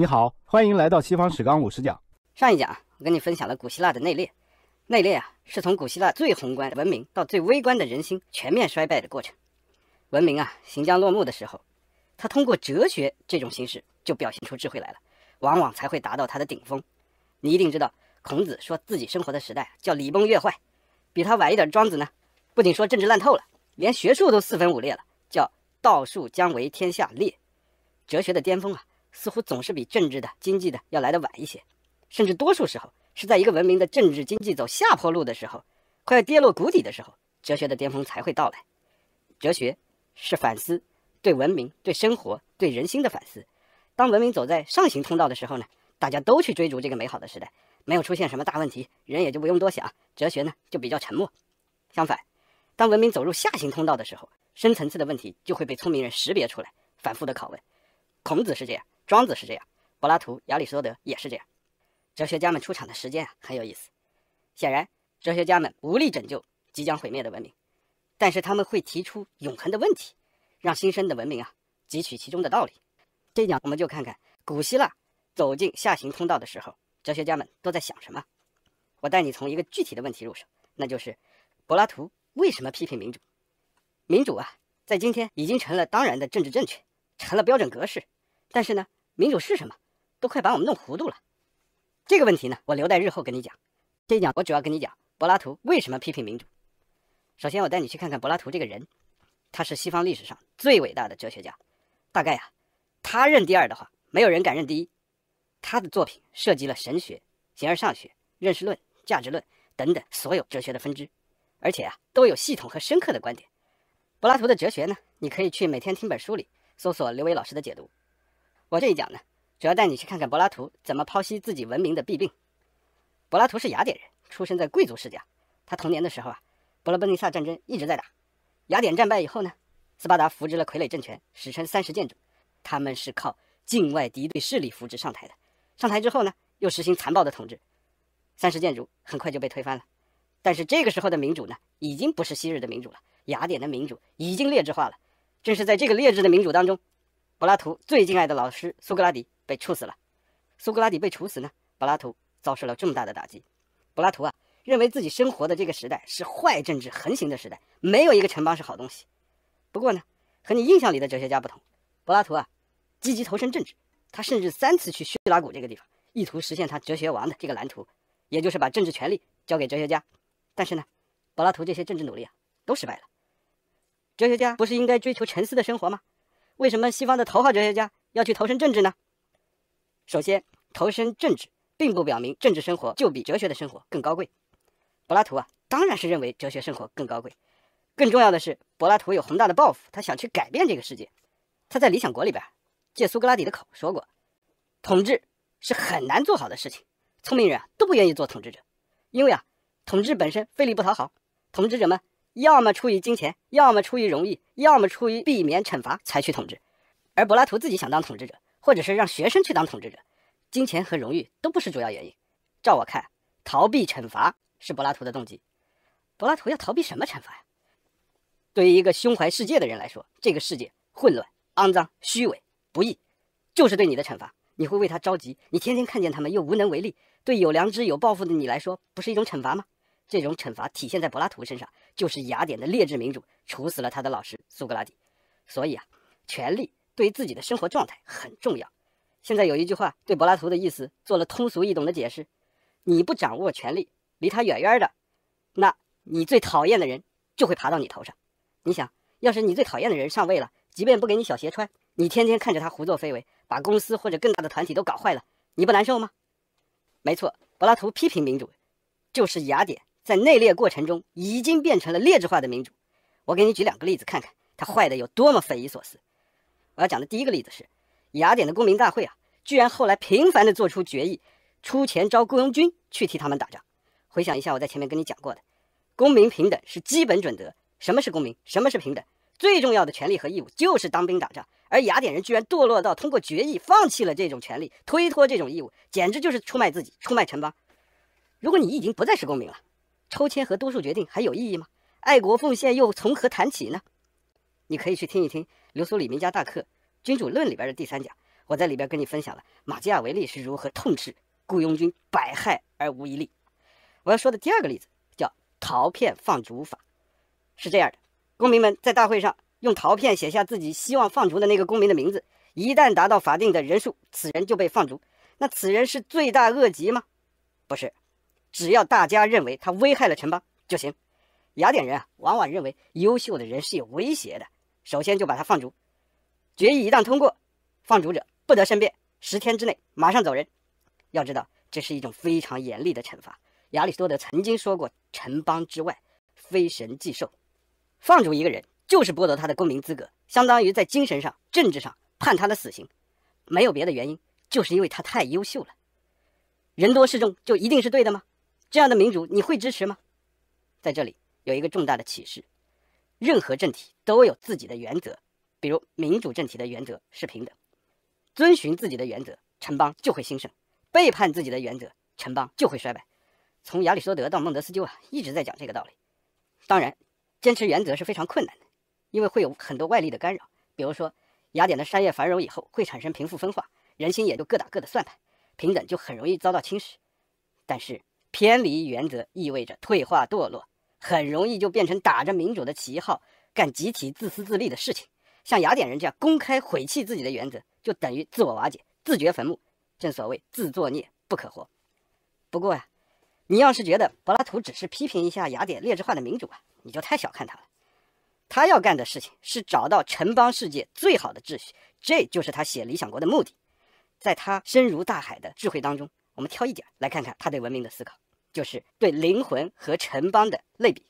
你好，欢迎来到《西方史纲五十讲》。上一讲我跟你分享了古希腊的内裂，内裂啊是从古希腊最宏观的文明到最微观的人心全面衰败的过程。文明啊行将落幕的时候，他通过哲学这种形式就表现出智慧来了，往往才会达到它的顶峰。你一定知道，孔子说自己生活的时代叫礼崩乐坏，比他晚一点，庄子呢不仅说政治烂透了，连学术都四分五裂了，叫道术将为天下裂。哲学的巅峰啊！似乎总是比政治的、经济的要来得晚一些，甚至多数时候是在一个文明的政治经济走下坡路的时候，快要跌落谷底的时候，哲学的巅峰才会到来。哲学是反思，对文明、对生活、对人心的反思。当文明走在上行通道的时候呢，大家都去追逐这个美好的时代，没有出现什么大问题，人也就不用多想，哲学呢就比较沉默。相反，当文明走入下行通道的时候，深层次的问题就会被聪明人识别出来，反复的拷问。孔子是这样。庄子是这样，柏拉图、亚里士多德也是这样。哲学家们出场的时间啊很有意思。显然，哲学家们无力拯救即将毁灭的文明，但是他们会提出永恒的问题，让新生的文明啊汲取其中的道理。这一讲我们就看看古希腊走进下行通道的时候，哲学家们都在想什么。我带你从一个具体的问题入手，那就是柏拉图为什么批评民主？民主啊，在今天已经成了当然的政治正确，成了标准格式，但是呢？民主是什么？都快把我们弄糊涂了。这个问题呢，我留在日后跟你讲。这一讲我主要跟你讲柏拉图为什么批评民主。首先，我带你去看看柏拉图这个人。他是西方历史上最伟大的哲学家，大概呀，他认第二的话，没有人敢认第一。他的作品涉及了神学、形而上学、认识论、价值论等等所有哲学的分支，而且啊，都有系统和深刻的观点。柏拉图的哲学呢，你可以去每天听本书里搜索刘伟老师的解读。我这一讲呢，主要带你去看看柏拉图怎么剖析自己文明的弊病。柏拉图是雅典人，出生在贵族世家。他童年的时候啊，伯罗奔尼撒战争一直在打。雅典战败以后呢，斯巴达扶植了傀儡政权，史称三十建筑。他们是靠境外敌对势力扶植上台的。上台之后呢，又实行残暴的统治。三十建筑很快就被推翻了。但是这个时候的民主呢，已经不是昔日的民主了。雅典的民主已经劣质化了。正是在这个劣质的民主当中。柏拉图最敬爱的老师苏格拉底被处死了。苏格拉底被处死呢，柏拉图遭受了这么大的打击。柏拉图啊，认为自己生活的这个时代是坏政治横行的时代，没有一个城邦是好东西。不过呢，和你印象里的哲学家不同，柏拉图啊，积极投身政治。他甚至三次去叙拉古这个地方，意图实现他“哲学王”的这个蓝图，也就是把政治权利交给哲学家。但是呢，柏拉图这些政治努力啊，都失败了。哲学家不是应该追求沉思的生活吗？为什么西方的头号哲学家要去投身政治呢？首先，投身政治并不表明政治生活就比哲学的生活更高贵。柏拉图啊，当然是认为哲学生活更高贵。更重要的是，柏拉图有宏大的抱负，他想去改变这个世界。他在《理想国》里边，借苏格拉底的口说过，统治是很难做好的事情。聪明人啊，都不愿意做统治者，因为啊，统治本身费力不讨好，统治者们。要么出于金钱，要么出于荣誉，要么出于避免惩罚才去统治，而柏拉图自己想当统治者，或者是让学生去当统治者，金钱和荣誉都不是主要原因。照我看，逃避惩罚是柏拉图的动机。柏拉图要逃避什么惩罚呀？对于一个胸怀世界的人来说，这个世界混乱、肮脏、虚伪、不义，就是对你的惩罚。你会为他着急，你天天看见他们又无能为力，对有良知、有抱负的你来说，不是一种惩罚吗？这种惩罚体现在柏拉图身上，就是雅典的劣质民主处死了他的老师苏格拉底。所以啊，权力对于自己的生活状态很重要。现在有一句话对柏拉图的意思做了通俗易懂的解释：你不掌握权力，离他远远的，那你最讨厌的人就会爬到你头上。你想要是你最讨厌的人上位了，即便不给你小鞋穿，你天天看着他胡作非为，把公司或者更大的团体都搞坏了，你不难受吗？没错，柏拉图批评民主，就是雅典。在内裂过程中，已经变成了劣质化的民主。我给你举两个例子，看看它坏的有多么匪夷所思。我要讲的第一个例子是，雅典的公民大会啊，居然后来频繁地做出决议，出钱招雇佣军去替他们打仗。回想一下，我在前面跟你讲过的，公民平等是基本准则。什么是公民？什么是平等？最重要的权利和义务就是当兵打仗。而雅典人居然堕落到通过决议放弃了这种权利，推脱这种义务，简直就是出卖自己，出卖城邦。如果你已经不再是公民了。抽签和多数决定还有意义吗？爱国奉献又从何谈起呢？你可以去听一听《刘苏里名家大课》《君主论》里边的第三讲，我在里边跟你分享了马基雅维利是如何痛斥雇佣军百害而无一利。我要说的第二个例子叫“陶片放逐法”，是这样的：公民们在大会上用陶片写下自己希望放逐的那个公民的名字，一旦达到法定的人数，此人就被放逐。那此人是罪大恶极吗？不是。只要大家认为他危害了城邦就行。雅典人啊，往往认为优秀的人是有威胁的，首先就把他放逐。决议一旦通过，放逐者不得申辩，十天之内马上走人。要知道，这是一种非常严厉的惩罚。亚里士多德曾经说过：“城邦之外，非神即兽。”放逐一个人就是剥夺他的公民资格，相当于在精神上、政治上判他的死刑。没有别的原因，就是因为他太优秀了。人多势众就一定是对的吗？这样的民主你会支持吗？在这里有一个重大的启示：任何政体都有自己的原则，比如民主政体的原则是平等。遵循自己的原则，城邦就会兴盛；背叛自己的原则，城邦就会衰败。从亚里士多德到孟德斯鸠啊，一直在讲这个道理。当然，坚持原则是非常困难的，因为会有很多外力的干扰。比如说，雅典的商业繁荣以后会产生贫富分化，人心也就各打各的算盘，平等就很容易遭到侵蚀。但是，偏离原则意味着退化堕落，很容易就变成打着民主的旗号干极其自私自利的事情。像雅典人这样公开毁弃自己的原则，就等于自我瓦解、自掘坟墓。正所谓自作孽不可活。不过呀，你要是觉得柏拉图只是批评一下雅典劣质化的民主啊，你就太小看他了。他要干的事情是找到城邦世界最好的秩序，这就是他写《理想国》的目的。在他深如大海的智慧当中。我们挑一点来看看他对文明的思考，就是对灵魂和城邦的类比。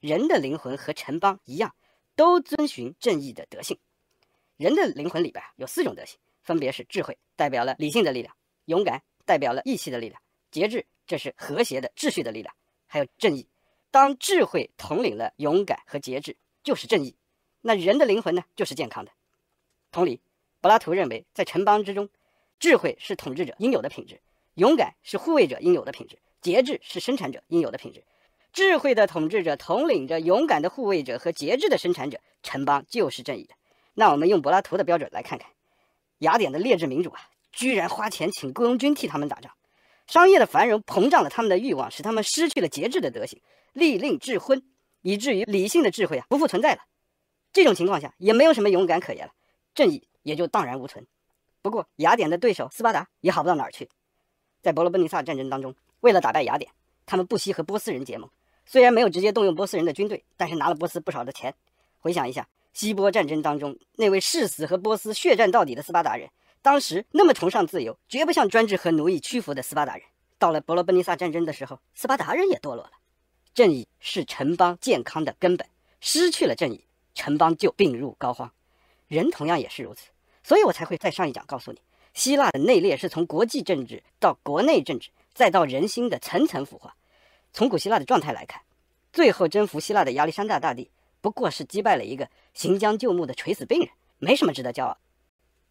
人的灵魂和城邦一样，都遵循正义的德性。人的灵魂里边有四种德性，分别是智慧，代表了理性的力量；勇敢，代表了义气的力量；节制，这是和谐的秩序的力量；还有正义。当智慧统领了勇敢和节制，就是正义。那人的灵魂呢，就是健康的。同理，柏拉图认为，在城邦之中，智慧是统治者应有的品质。勇敢是护卫者应有的品质，节制是生产者应有的品质，智慧的统治者统领着勇敢的护卫者和节制的生产者，城邦就是正义的。那我们用柏拉图的标准来看看，雅典的劣质民主啊，居然花钱请雇佣军替他们打仗，商业的繁荣膨胀了他们的欲望，使他们失去了节制的德行，利令智昏，以至于理性的智慧啊不复存在了。这种情况下也没有什么勇敢可言了，正义也就荡然无存。不过雅典的对手斯巴达也好不到哪去。在伯罗奔尼撒战争当中，为了打败雅典，他们不惜和波斯人结盟。虽然没有直接动用波斯人的军队，但是拿了波斯不少的钱。回想一下，希波战争当中那位誓死和波斯血战到底的斯巴达人，当时那么崇尚自由，绝不向专制和奴役屈服的斯巴达人，到了伯罗奔尼撒战争的时候，斯巴达人也堕落了。正义是城邦健康的根本，失去了正义，城邦就病入膏肓。人同样也是如此，所以我才会在上一讲告诉你。希腊的内裂是从国际政治到国内政治，再到人心的层层腐化。从古希腊的状态来看，最后征服希腊的亚历山大大帝不过是击败了一个行将就木的垂死病人，没什么值得骄傲。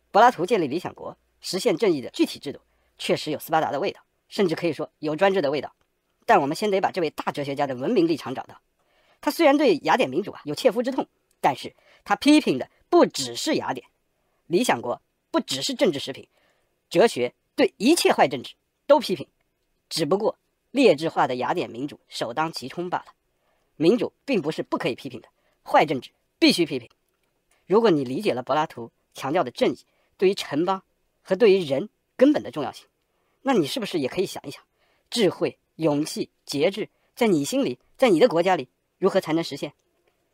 柏拉图建立理想国、实现正义的具体制度，确实有斯巴达的味道，甚至可以说有专制的味道。但我们先得把这位大哲学家的文明立场找到。他虽然对雅典民主啊有切肤之痛，但是他批评的不只是雅典，理想国不只是政治食品。哲学对一切坏政治都批评，只不过劣质化的雅典民主首当其冲罢了。民主并不是不可以批评的，坏政治必须批评。如果你理解了柏拉图强调的正义对于城邦和对于人根本的重要性，那你是不是也可以想一想，智慧、勇气、节制在你心里，在你的国家里如何才能实现？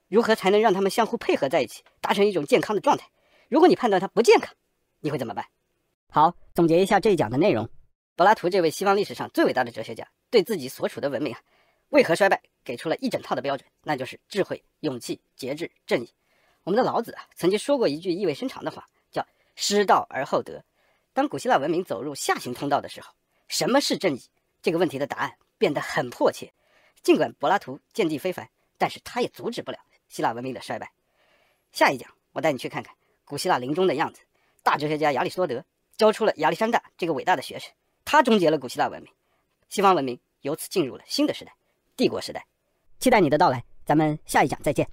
如何才能让他们相互配合在一起，达成一种健康的状态？如果你判断它不健康，你会怎么办？好，总结一下这一讲的内容。柏拉图这位西方历史上最伟大的哲学家，对自己所处的文明啊，为何衰败，给出了一整套的标准，那就是智慧、勇气、节制、正义。我们的老子啊，曾经说过一句意味深长的话，叫“失道而后德”。当古希腊文明走入下行通道的时候，什么是正义这个问题的答案变得很迫切。尽管柏拉图见地非凡，但是他也阻止不了希腊文明的衰败。下一讲，我带你去看看古希腊临终的样子，大哲学家亚里士多德。教出了亚历山大这个伟大的学生，他终结了古希腊文明，西方文明由此进入了新的时代——帝国时代。期待你的到来，咱们下一讲再见。